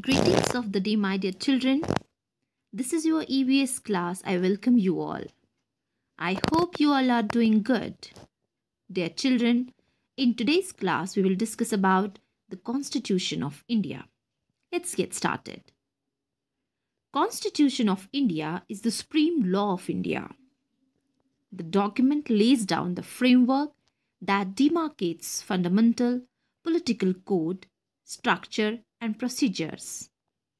Greetings of the day, my dear children. This is your EBS class. I welcome you all. I hope you all are doing good. Dear children, in today's class, we will discuss about the Constitution of India. Let's get started. Constitution of India is the supreme law of India. The document lays down the framework that demarcates fundamental political code, structure and procedures,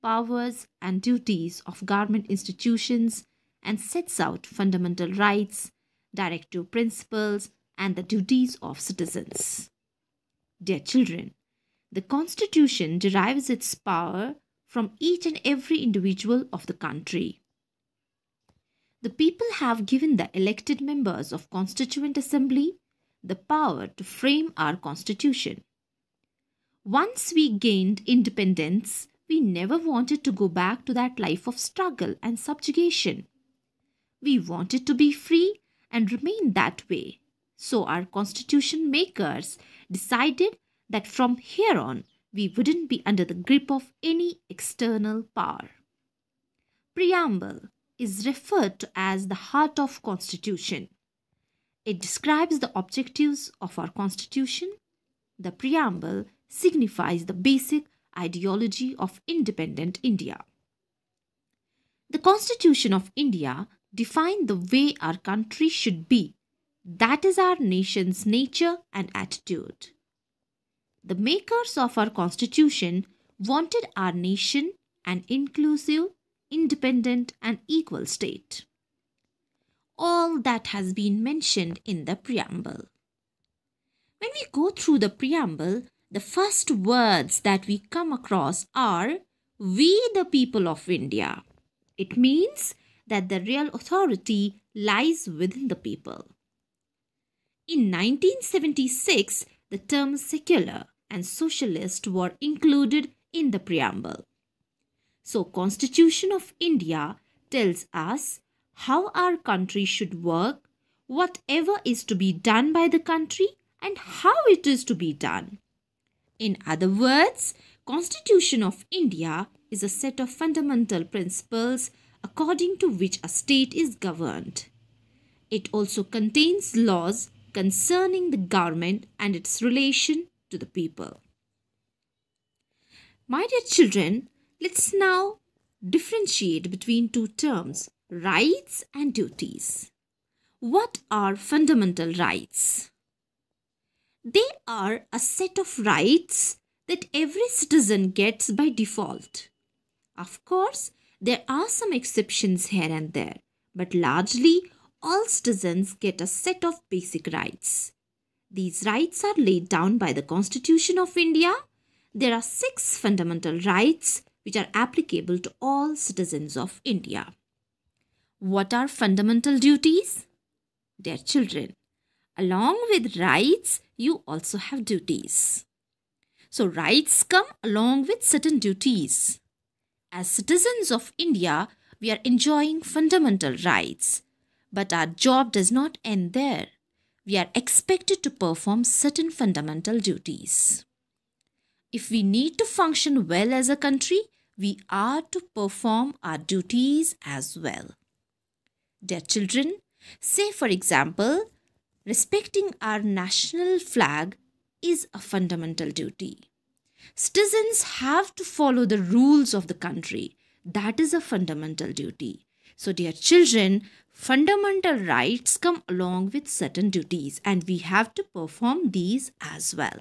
powers and duties of government institutions, and sets out fundamental rights, directive principles, and the duties of citizens. Dear children, the Constitution derives its power from each and every individual of the country. The people have given the elected members of Constituent Assembly the power to frame our Constitution. Once we gained independence, we never wanted to go back to that life of struggle and subjugation. We wanted to be free and remain that way. So our constitution makers decided that from here on, we wouldn't be under the grip of any external power. Preamble is referred to as the heart of constitution. It describes the objectives of our constitution. The preamble signifies the basic ideology of independent India. The Constitution of India defined the way our country should be. That is our nation's nature and attitude. The makers of our Constitution wanted our nation an inclusive, independent, and equal state. All that has been mentioned in the preamble. When we go through the preamble, the first words that we come across are We the people of India. It means that the real authority lies within the people. In 1976, the terms secular and socialist were included in the preamble. So Constitution of India tells us how our country should work, whatever is to be done by the country and how it is to be done. In other words, Constitution of India is a set of fundamental principles according to which a state is governed. It also contains laws concerning the government and its relation to the people. My dear children, let's now differentiate between two terms, rights and duties. What are fundamental rights? They are a set of rights that every citizen gets by default. Of course, there are some exceptions here and there, but largely all citizens get a set of basic rights. These rights are laid down by the Constitution of India. There are six fundamental rights which are applicable to all citizens of India. What are fundamental duties? Dear children. Along with rights, you also have duties. So rights come along with certain duties. As citizens of India, we are enjoying fundamental rights. But our job does not end there. We are expected to perform certain fundamental duties. If we need to function well as a country, we are to perform our duties as well. Dear children, say for example, respecting our national flag is a fundamental duty. Citizens have to follow the rules of the country. That is a fundamental duty. So, dear children, fundamental rights come along with certain duties, and we have to perform these as well.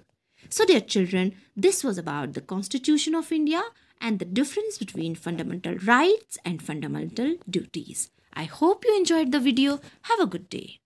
So, dear children, this was about the Constitution of India and the difference between fundamental rights and fundamental duties. I hope you enjoyed the video. Have a good day.